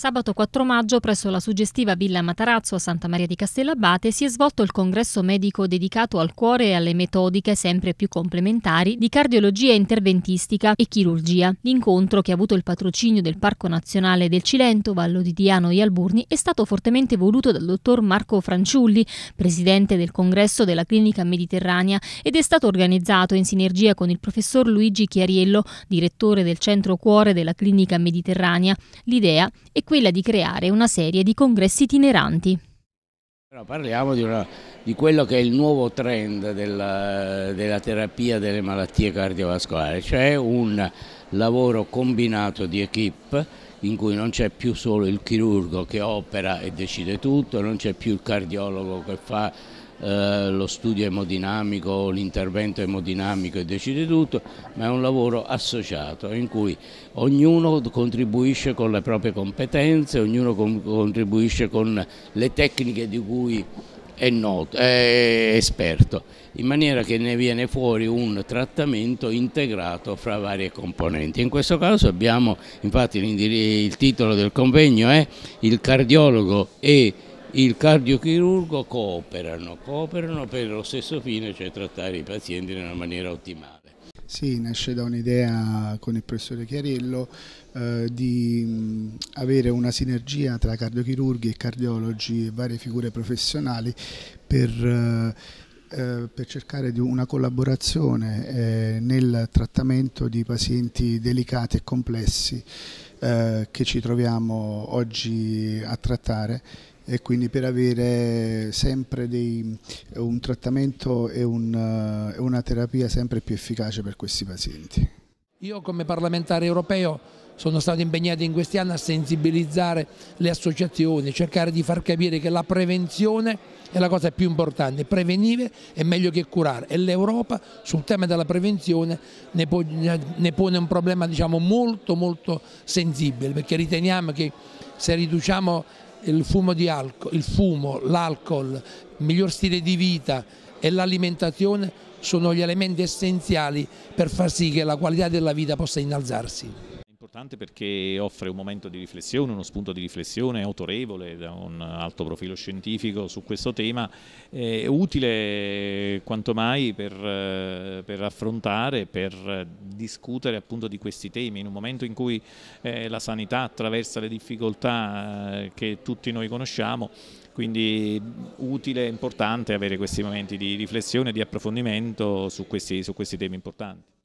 Sabato 4 maggio, presso la suggestiva Villa Matarazzo a Santa Maria di Castellabate, si è svolto il congresso medico dedicato al cuore e alle metodiche sempre più complementari di cardiologia interventistica e chirurgia. L'incontro, che ha avuto il patrocinio del Parco Nazionale del Cilento, Vallo di Diano e Alburni, è stato fortemente voluto dal dottor Marco Franciulli, presidente del congresso della Clinica Mediterranea, ed è stato organizzato in sinergia con il professor Luigi Chiariello, direttore del Centro Cuore della Clinica Mediterranea. L'idea è quella di creare una serie di congressi itineranti. No, parliamo di, una, di, quello che è il nuovo trend della, della terapia delle malattie cardiovascolari, cioè un lavoro combinato di equip in cui non c'è più solo il chirurgo che opera e decide tutto, non c'è più il cardiologo che fa eh, lo studio emodinamico, l'intervento emodinamico e decide tutto, ma è un lavoro associato in cui ognuno contribuisce con le proprie competenze, ognuno con, contribuisce con le tecniche di cui è, noto, è esperto, in maniera che ne viene fuori un trattamento integrato fra varie componenti. In questo caso abbiamo, infatti il titolo del convegno è Il cardiologo e il cardiochirurgo cooperano, cooperano per lo stesso fine, cioè trattare i pazienti in una maniera ottimale. Sì, nasce da un'idea con il professore Chiarello eh, di avere una sinergia tra cardiochirurghi e cardiologi e varie figure professionali per... Eh, eh, per cercare di una collaborazione nel trattamento di pazienti delicati e complessi che ci troviamo oggi a trattare e quindi per avere sempre dei, un trattamento e un, una terapia sempre più efficace per questi pazienti. Io come parlamentare europeo sono stato impegnato in questi anni a sensibilizzare le associazioni, cercare di far capire che la prevenzione è la cosa più importante, prevenire è meglio che curare e l'Europa sul tema della prevenzione ne, pone un problema diciamo, molto molto sensibile perché riteniamo che se riduciamo il fumo, l'alcol, il miglior stile di vita e l'alimentazione sono gli elementi essenziali per far sì che la qualità della vita possa innalzarsi importante perché offre un momento di riflessione, uno spunto di riflessione autorevole da un alto profilo scientifico su questo tema, eh, utile quanto mai per, eh, per, affrontare, per discutere appunto di questi temi in un momento in cui eh, la sanità attraversa le difficoltà eh, che tutti noi conosciamo quindi utile e importante avere questi momenti di riflessione, di approfondimento su questi, su questi temi importanti.